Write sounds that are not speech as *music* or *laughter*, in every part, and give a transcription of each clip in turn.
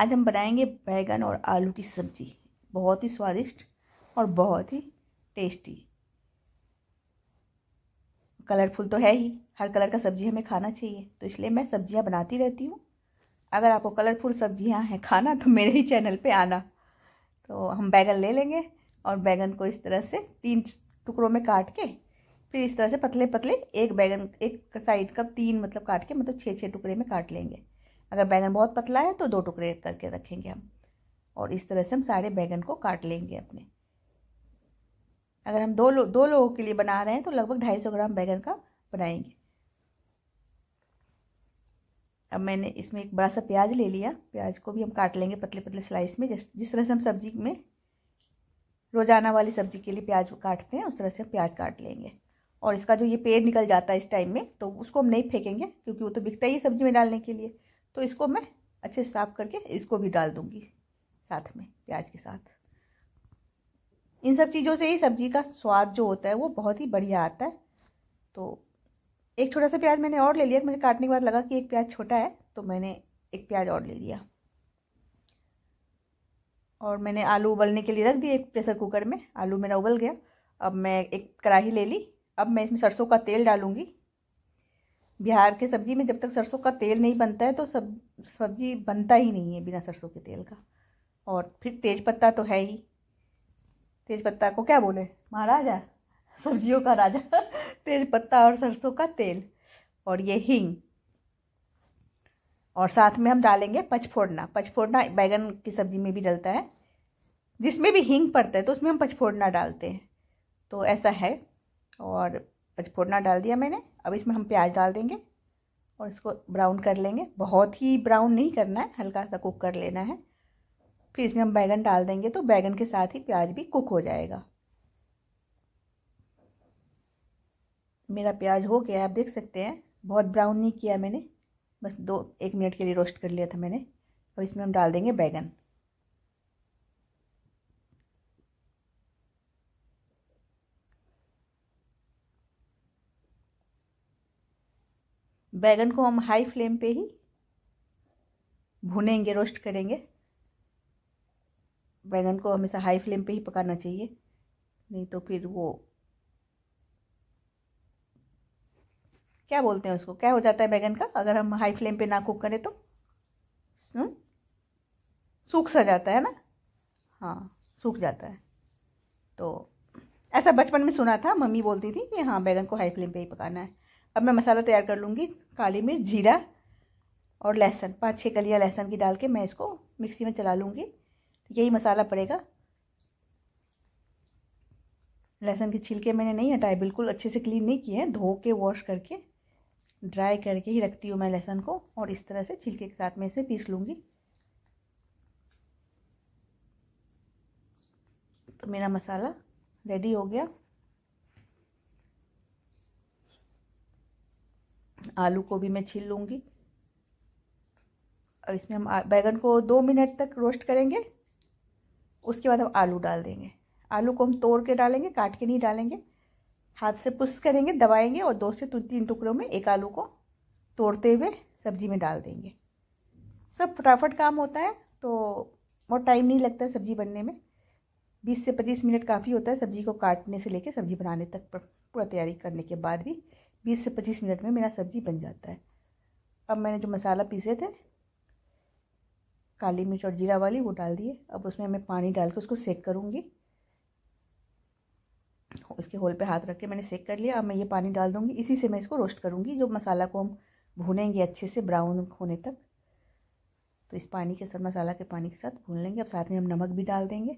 आज हम बनाएंगे बैगन और आलू की सब्जी बहुत ही स्वादिष्ट और बहुत ही टेस्टी कलरफुल तो है ही हर कलर का सब्जी हमें खाना चाहिए तो इसलिए मैं सब्जियां बनाती रहती हूँ अगर आपको कलरफुल सब्जियां हैं खाना तो मेरे ही चैनल पे आना तो हम बैगन ले लेंगे और बैगन को इस तरह से तीन टुकड़ों में काट के फिर इस तरह से पतले पतले एक बैगन एक साइड का तीन मतलब काट के मतलब छः छः टुकड़े में काट लेंगे अगर बैंगन बहुत पतला है तो दो टुकड़े करके रखेंगे हम और इस तरह से हम सारे बैगन को काट लेंगे अपने अगर हम दो लो, दो लोगों के लिए बना रहे हैं तो लगभग ढाई सौ ग्राम बैंगन का बनाएंगे अब मैंने इसमें एक बड़ा सा प्याज ले लिया प्याज को भी हम काट लेंगे पतले पतले स्लाइस में जिस जिस तरह से हम सब्जी में रोजाना वाली सब्जी के लिए प्याज काटते हैं उस तरह से हम प्याज काट लेंगे और इसका जो ये पेड़ निकल जाता है इस टाइम में तो उसको हम नहीं फेंकेंगे क्योंकि वो तो बिकता ही है सब्जी में डालने के लिए तो इसको मैं अच्छे से साफ करके इसको भी डाल दूंगी साथ में प्याज के साथ इन सब चीज़ों से ही सब्ज़ी का स्वाद जो होता है वो बहुत ही बढ़िया आता है तो एक छोटा सा प्याज मैंने और ले लिया मुझे काटने के बाद लगा कि एक प्याज छोटा है तो मैंने एक प्याज और ले लिया और मैंने आलू उबलने के लिए रख दिए एक प्रेशर कुकर में आलू मेरा उबल गया अब मैं एक कढ़ाही ले ली अब मैं इसमें सरसों का तेल डालूंगी बिहार के सब्जी में जब तक सरसों का तेल नहीं बनता है तो सब सब्जी बनता ही नहीं है बिना सरसों के तेल का और फिर तेज पत्ता तो है ही तेज पत्ता को क्या बोले महाराजा सब्जियों का राजा *laughs* तेज पत्ता और सरसों का तेल और ये हींग और साथ में हम डालेंगे पचफोड़ना पचफोड़ना बैगन की सब्जी में भी डलता है जिसमें भी हींग पड़ता है तो उसमें हम पचफोड़ना डालते हैं तो ऐसा है और पचफोड़ना डाल दिया मैंने अब इसमें हम प्याज डाल देंगे और इसको ब्राउन कर लेंगे बहुत ही ब्राउन नहीं करना है हल्का सा कुक कर लेना है फिर इसमें हम बैगन डाल देंगे तो बैगन के साथ ही प्याज भी कुक हो जाएगा मेरा प्याज हो गया आप देख सकते हैं बहुत ब्राउन नहीं किया मैंने बस दो एक मिनट के लिए रोस्ट कर लिया था मैंने अब इसमें हम डाल देंगे बैगन बैगन को हम हाई फ्लेम पे ही भुनेंगे रोस्ट करेंगे बैगन को हमेशा हाई फ्लेम पे ही पकाना चाहिए नहीं तो फिर वो क्या बोलते हैं उसको क्या हो जाता है बैगन का अगर हम हाई फ्लेम पे ना कुक करें तो हम्म? सूख सा जाता है ना हाँ सूख जाता है तो ऐसा बचपन में सुना था मम्मी बोलती थी कि हाँ बैगन को हाई फ्लेम पे ही पकाना है अब मैं मसाला तैयार कर लूँगी काली मिर्च जीरा और लहसुन पाँच छः कलिया लहसुन की डाल के मैं इसको मिक्सी में चला लूँगी तो यही मसाला पड़ेगा लहसुन के छिलके मैंने नहीं हटाए बिल्कुल अच्छे से क्लीन नहीं किए हैं धो के वॉश करके ड्राई करके ही रखती हूँ मैं लहसुन को और इस तरह से छिलके के साथ मैं इसमें पीस लूँगी तो मेरा मसाला रेडी हो गया आलू को भी मैं छील लूँगी और इसमें हम बैगन को दो मिनट तक रोस्ट करेंगे उसके बाद हम आलू डाल देंगे आलू को हम तोड़ के डालेंगे काट के नहीं डालेंगे हाथ से पुश करेंगे दबाएंगे और दो से तीन टुकड़ों में एक आलू को तोड़ते हुए सब्जी में डाल देंगे सब फटाफट काम होता है तो बहुत टाइम नहीं लगता है सब्ज़ी बनने में बीस से पच्चीस मिनट काफ़ी होता है सब्ज़ी को काटने से लेकर सब्ज़ी बनाने तक पूरा तैयारी करने के बाद भी बीस से पच्चीस मिनट में मेरा सब्ज़ी बन जाता है अब मैंने जो मसाला पीसे थे काली मिर्च और जीरा वाली वो डाल दिए अब उसमें मैं पानी डाल के उसको सेक करूँगी उसके होल पे हाथ रख के मैंने सेक कर लिया अब मैं ये पानी डाल दूँगी इसी से मैं इसको रोस्ट करूँगी जो मसाला को हम भूनेंगे अच्छे से ब्राउन होने तक तो इस पानी के साथ मसाला के पानी के साथ भून लेंगे अब साथ में हम नमक भी डाल देंगे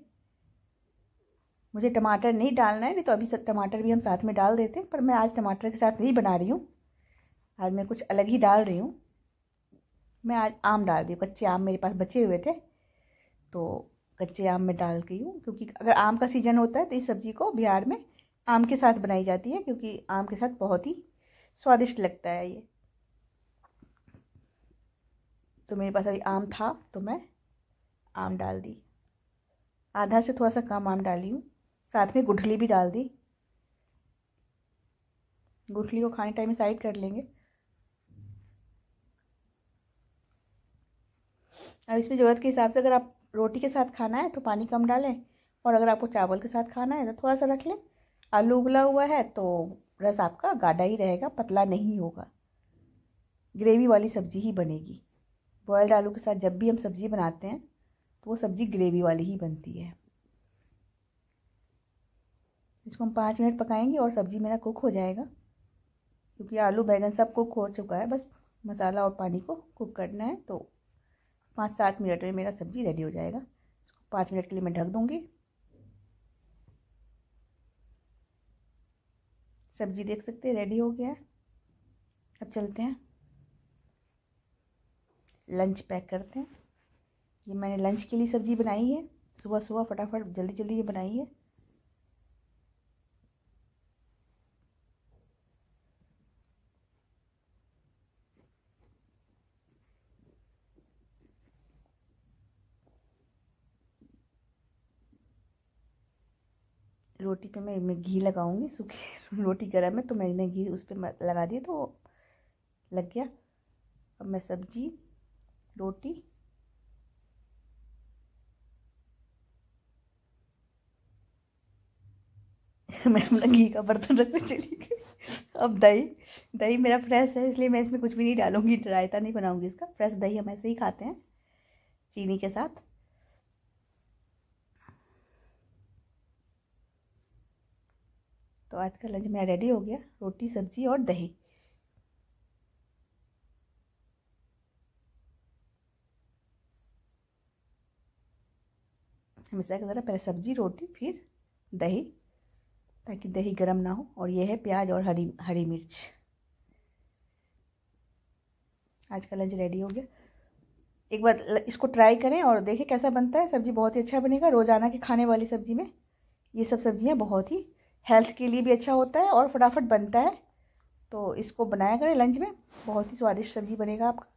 मुझे टमाटर नहीं डालना है नहीं तो अभी टमाटर भी हम साथ में डाल देते हैं पर मैं आज टमाटर के साथ नहीं बना रही हूँ आज मैं कुछ अलग ही डाल रही हूँ मैं आज आम डाल रही हूँ कच्चे आम मेरे पास बचे हुए थे तो कच्चे आम में डाल गई हूँ क्योंकि अगर आम का सीज़न होता है तो इस सब्ज़ी को बिहार में आम के साथ बनाई जाती है क्योंकि आम के साथ बहुत ही स्वादिष्ट लगता है ये तो मेरे पास अभी आम था तो मैं आम डाल दी आधा से थोड़ा सा कम आम डाली हूँ साथ में गुठली भी डाल दी गुठली को खाने टाइम साइड कर लेंगे अब इसमें ज़रूरत के हिसाब से अगर आप रोटी के साथ खाना है तो पानी कम डालें और अगर आपको चावल के साथ खाना है तो थोड़ा सा रख लें आलू उबला हुआ है तो रस आपका गाढ़ा ही रहेगा पतला नहीं होगा ग्रेवी वाली सब्ज़ी ही बनेगी बॉयल्ड आलू के साथ जब भी हम सब्ज़ी बनाते हैं तो वो सब्ज़ी ग्रेवी वाली ही बनती है इसको हम पाँच मिनट पकाएंगे और सब्ज़ी मेरा कुक हो जाएगा क्योंकि आलू बैंगन सब कुक हो चुका है बस मसाला और पानी को कुक करना है तो पाँच सात मिनट में मेरा सब्ज़ी रेडी हो जाएगा इसको पाँच मिनट के लिए मैं ढक दूँगी सब्ज़ी देख सकते हैं रेडी हो गया है अब चलते हैं लंच पैक करते हैं ये मैंने लंच के लिए सब्ज़ी बनाई है सुबह सुबह फटाफट जल्दी जल्दी ये बनाई है रोटी पे मैं मैं घी लगाऊंगी सूखी *laughs* रोटी गर्म है तो मैंने घी उस पर लगा दिया तो लग गया अब मैं सब्जी रोटी *laughs* मैं अपना घी का बर्तन रखने चली गई अब दही दही मेरा फ्रेश है इसलिए मैं इसमें कुछ भी नहीं डालूंगी रायता नहीं बनाऊंगी इसका फ्रेश दही हम ऐसे ही खाते हैं चीनी के साथ तो आज का लंच मेरा रेडी हो गया रोटी सब्जी और दही हमेशा की तरह पहले सब्जी रोटी फिर दही ताकि दही गर्म ना हो और यह है प्याज और हरी हरी मिर्च आज का लंच रेडी हो गया एक बार इसको ट्राई करें और देखें कैसा बनता है सब्ज़ी बहुत ही अच्छा बनेगा रोज़ाना के खाने वाली सब्ज़ी में ये सब सब्ज़ियाँ बहुत ही हेल्थ के लिए भी अच्छा होता है और फटाफट बनता है तो इसको बनाया करें लंच में बहुत ही स्वादिष्ट सब्जी बनेगा आपका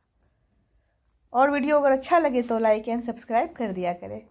और वीडियो अगर अच्छा लगे तो लाइक एंड सब्सक्राइब कर दिया करें